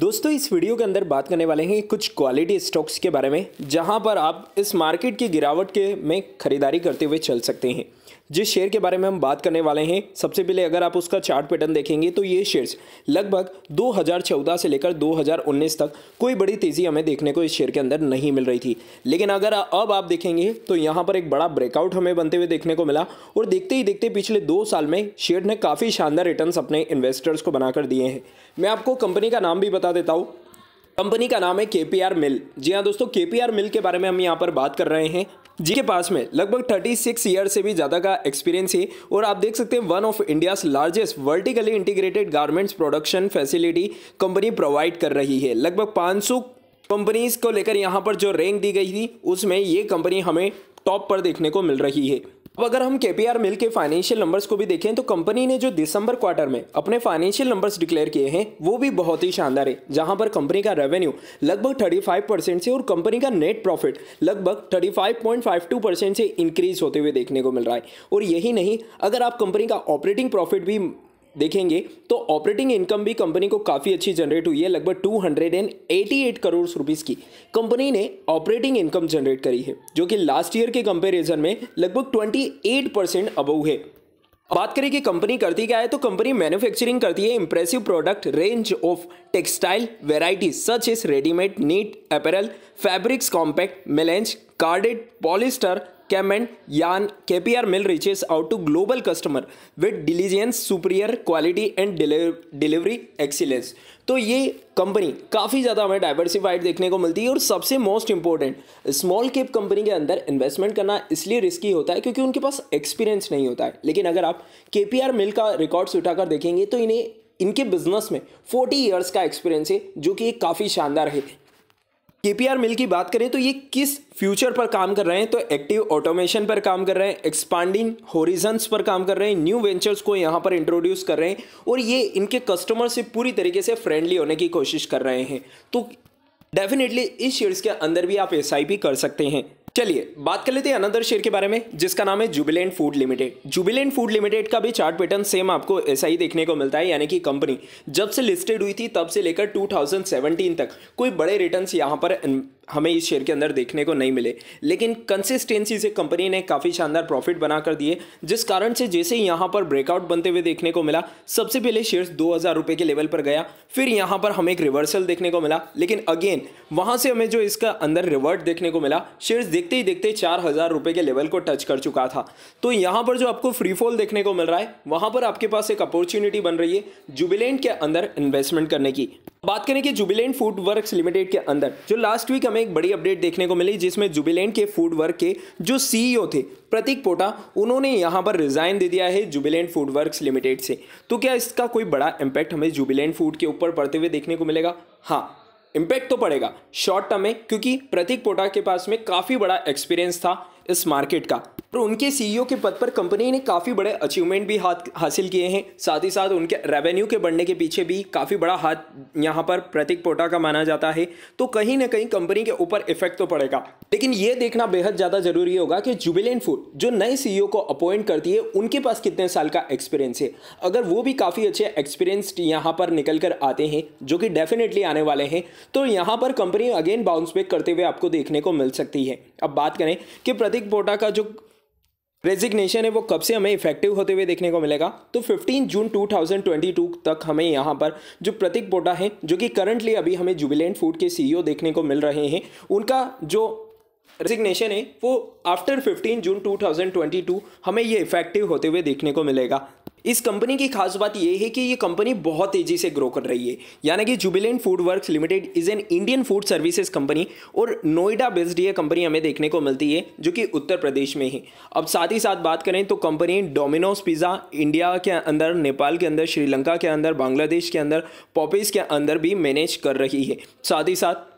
दोस्तों इस वीडियो के अंदर बात करने वाले हैं कुछ क्वालिटी स्टॉक्स के बारे में जहां पर आप इस मार्केट की गिरावट के में ख़रीदारी करते हुए चल सकते हैं जिस शेयर के बारे में हम बात करने वाले हैं सबसे पहले अगर आप उसका चार्ट पैटर्न देखेंगे तो ये शेयर्स लगभग 2014 से लेकर 2019 तक कोई बड़ी तेज़ी हमें देखने को इस शेयर के अंदर नहीं मिल रही थी लेकिन अगर अब आप देखेंगे तो यहाँ पर एक बड़ा ब्रेकआउट हमें बनते हुए देखने को मिला और देखते ही देखते पिछले दो साल में शेयर ने काफ़ी शानदार रिटर्न अपने इन्वेस्टर्स को बनाकर दिए हैं मैं आपको कंपनी का नाम भी बता देता हूँ कंपनी का नाम है के पी आर मिल जी हाँ दोस्तों के पी आर मिल के बारे में हम यहाँ पर बात कर रहे हैं जी पास में लगभग 36 सिक्स ईयर से भी ज़्यादा का एक्सपीरियंस है और आप देख सकते हैं one of India's largest vertically integrated garments production facility company provide कर रही है लगभग 500 कंपनीज को लेकर यहाँ पर जो रैंक दी गई थी उसमें ये कंपनी हमें टॉप पर देखने को मिल रही है अब अगर हम के पी आर मिल के फाइनेंशियल नंबर्स को भी देखें तो कंपनी ने जो दिसंबर क्वार्टर में अपने फाइनेंशियल नंबर्स डिक्लेयर किए हैं वो भी बहुत ही शानदार है जहां पर कंपनी का रेवेन्यू लगभग 35 परसेंट से और कंपनी का नेट प्रॉफिट लगभग 35.52 परसेंट से इंक्रीज होते हुए देखने को मिल रहा है और यही नहीं अगर आप कंपनी का ऑपरेटिंग प्रॉफिट भी देखेंगे तो ऑपरेटिंग इनकम भी कंपनी को काफ़ी अच्छी जनरेट हुई है लगभग 288 करोड़ रुपीस की कंपनी ने ऑपरेटिंग इनकम जनरेट करी है जो कि लास्ट ईयर के कंपैरिजन में लगभग 28 परसेंट अबव है बात करें कि कंपनी करती क्या है तो कंपनी मैन्युफैक्चरिंग करती है impressive product range of textile variety such is readymade knit apparel fabrics compact melange carded polyester K P R mill reaches out to global customer with diligence superior quality and delivery excellence तो ये company काफ़ी ज़्यादा हमें diversified देखने को मिलती है और सबसे most important small cap company के अंदर इन्वेस्टमेंट करना इसलिए रिस्की होता है क्योंकि उनके पास एक्सपीरियंस नहीं होता है लेकिन अगर आप के पी आर मिल का रिकॉर्ड्स उठाकर देखेंगे तो इन्हें इनके बिजनेस में फोर्टी ईयर्स का एक्सपीरियंस है जो कि काफ़ी शानदार है केपीआर मिल की बात करें तो ये किस फ्यूचर पर काम कर रहे हैं तो एक्टिव ऑटोमेशन पर काम कर रहे हैं एक्सपांडिंग होरिजन्स पर काम कर रहे हैं न्यू वेंचर्स को यहाँ पर इंट्रोड्यूस कर रहे हैं और ये इनके कस्टमर से पूरी तरीके से फ्रेंडली होने की कोशिश कर रहे हैं तो डेफिनेटली इस शेयर्स के अंदर भी आप एस कर सकते हैं चलिए बात कर लेते हैं अनदर शेयर के बारे में जिसका नाम है Jubilant food limited Jubilant food limited का भी चार्ट पैटर्न सेम आपको ऐसा ही देखने को मिलता है यानी कि कंपनी जब से लिस्टेड हुई थी तब से लेकर 2017 तक कोई बड़े रिटर्न्स यहाँ पर हमें इस शेयर के अंदर देखने को नहीं मिले लेकिन कंसिस्टेंसी से कंपनी ने काफ़ी शानदार प्रॉफिट बना कर दिए जिस कारण से जैसे ही यहाँ पर ब्रेकआउट बनते हुए देखने को मिला सबसे पहले शेयर्स दो हज़ार रुपये के लेवल पर गया फिर यहाँ पर हमें एक रिवर्सल देखने को मिला लेकिन अगेन वहाँ से हमें जो इसका अंदर रिवर्ट देखने को मिला शेयर्स देखते ही देखते चार हज़ार के लेवल को टच कर चुका था तो यहाँ पर जो आपको फ्री फॉल देखने को मिल रहा है वहाँ पर आपके पास एक अपॉर्चुनिटी बन रही है जुबिलेंट के अंदर इन्वेस्टमेंट करने की बात करें कि जुबिलेंट फूड वर्क लिमिटेड के अंदर जो लास्ट वीक हमें एक बड़ी अपडेट देखने को मिली जिसमें जुबिलेंट के फूड वर्क के जो सीईओ e थे प्रतीक पोटा उन्होंने यहाँ पर रिजाइन दे दिया है जुबिलेंट फूड वर्क लिमिटेड से तो क्या इसका कोई बड़ा इम्पैक्ट हमें जुबिलेंट फूड के ऊपर पड़ते हुए देखने को मिलेगा हाँ इम्पैक्ट तो पड़ेगा शॉर्ट टर्म में क्योंकि प्रतीक पोटा के पास में काफ़ी बड़ा एक्सपीरियंस था इस मार्केट का तो उनके सीईओ e के पद पर कंपनी ने काफ़ी बड़े अचीवमेंट भी हाथ हासिल किए हैं साथ ही साथ उनके रेवेन्यू के बढ़ने के पीछे भी काफ़ी बड़ा हाथ यहाँ पर प्रतीक पोटा का माना जाता है तो कहीं ना कहीं कंपनी के ऊपर इफेक्ट तो पड़ेगा लेकिन ये देखना बेहद ज़्यादा जरूरी होगा कि जुबिलेन फूड जो नए सी e को अपॉइंट करती है उनके पास कितने साल का एक्सपीरियंस है अगर वो भी काफ़ी अच्छे एक्सपीरियंसड यहाँ पर निकल कर आते हैं जो कि डेफिनेटली आने वाले हैं तो यहाँ पर कंपनी अगेन बाउंस बैक करते हुए आपको देखने को मिल सकती है अब बात करें कि प्रतीक पोटा का जो रेजिग्नेशन है वो कब से हमें इफेक्टिव होते हुए देखने को मिलेगा तो 15 जून 2022 तक हमें यहाँ पर जो प्रतीक बोडा है जो कि करंटली अभी हमें जुबिलेंट फूड के सीईओ e देखने को मिल रहे हैं उनका जो रेजिग्नेशन है वो आफ्टर 15 जून 2022 हमें ये इफेक्टिव होते हुए देखने को मिलेगा इस कंपनी की खास बात यह है कि ये कंपनी बहुत तेजी से ग्रो कर रही है यानी कि Jubilant food work limited is an Indian food services company और नोएडा बेस्ड ये कंपनी हमें देखने को मिलती है जो कि उत्तर प्रदेश में है अब साथ ही साथ बात करें तो कंपनी डोमिनोज पिज़्ज़ा इंडिया के अंदर नेपाल के अंदर श्रीलंका के अंदर बांग्लादेश के अंदर पॉपीज़ के अंदर भी मैनेज कर रही है साथ ही साथ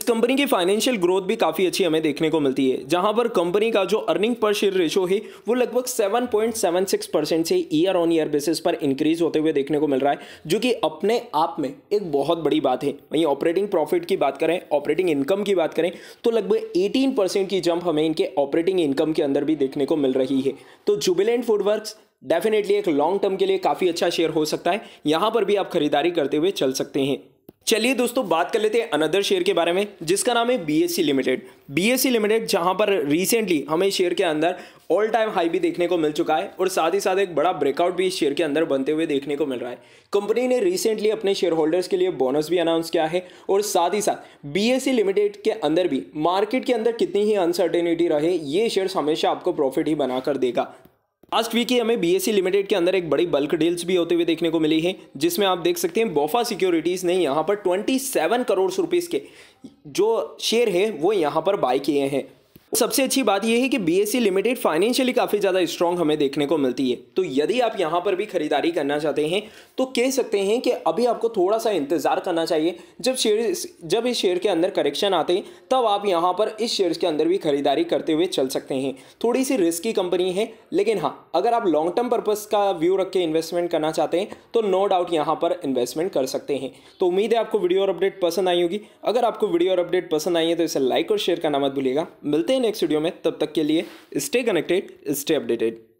इस कंपनी की फाइनेंशियल ग्रोथ भी काफ़ी अच्छी हमें देखने को मिलती है जहां पर कंपनी का जो अर्निंग पर शेयर रेशो है वो लगभग 7.76 परसेंट से ईयर ऑन ईयर बेसिस पर इंक्रीज होते हुए देखने को मिल रहा है जो कि अपने आप में एक बहुत बड़ी बात है वहीं ऑपरेटिंग प्रॉफिट की बात करें ऑपरेटिंग इनकम की बात करें तो लगभग एटीन की जंप हमें इनके ऑपरेटिंग इनकम के अंदर भी देखने को मिल रही है तो जुबिलेंट वर्क डेफिनेटली एक लॉन्ग टर्म के लिए काफ़ी अच्छा शेयर हो सकता है यहाँ पर भी आप खरीदारी करते हुए चल सकते हैं चलिए दोस्तों बात कर लेते हैं अनदर शेयर के बारे में जिसका नाम है बीएससी लिमिटेड बीएससी लिमिटेड जहां पर रिसेंटली हमें शेयर के अंदर ऑल टाइम हाई भी देखने को मिल चुका है और साथ ही साथ एक बड़ा ब्रेकआउट भी इस शेयर के अंदर बनते हुए देखने को मिल रहा है कंपनी ने रिसेंटली अपने शेयर होल्डर्स के लिए बोनस भी अनाउंस किया है और साथ ही साथ बीएससी लिमिटेड के अंदर भी मार्केट के अंदर कितनी ही अनसर्टेनिटी रहे ये शेयर्स हमेशा आपको प्रॉफिट ही बनाकर देगा लास्ट वीक ही हमें बी लिमिटेड e के अंदर एक बड़ी बल्क डील्स भी होते हुए देखने को मिली है जिसमें आप देख सकते हैं बोफा सिक्योरिटीज़ ने यहाँ पर 27 करोड़ रुपीज़ के जो शेयर है वो यहाँ पर बाय किए हैं सबसे अच्छी बात यह है कि सी लिमिटेड फाइनेंशियली काफ़ी ज़्यादा स्ट्रॉन्ग हमें देखने को मिलती है तो यदि आप यहाँ पर भी खरीदारी करना चाहते हैं तो कह सकते हैं कि अभी आपको थोड़ा सा इंतज़ार करना चाहिए जब शेयर जब इस शेयर के अंदर करेक्शन आते हैं तब आप यहाँ पर इस शेयर के अंदर भी खरीदारी करते हुए चल सकते हैं थोड़ी सी रिस्की कंपनी है लेकिन हाँ अगर आप लॉन्ग टर्म पर्पज़ का व्यू रख के इन्वेस्टमेंट करना चाहते हैं तो नो डाउट यहाँ पर इन्वेस्टमेंट कर सकते हैं तो उम्मीद है आपको वीडियो और अपडेट पसंद आई होगी अगर आपको वीडियो और अपडेट पसंद आई है तो इसे लाइक और शेयर करना मत भूलिएगा मिलते हैं नेक्स्ट वीडियो में तब तक के लिए स्टे कनेक्टेड स्टे अपडेटेड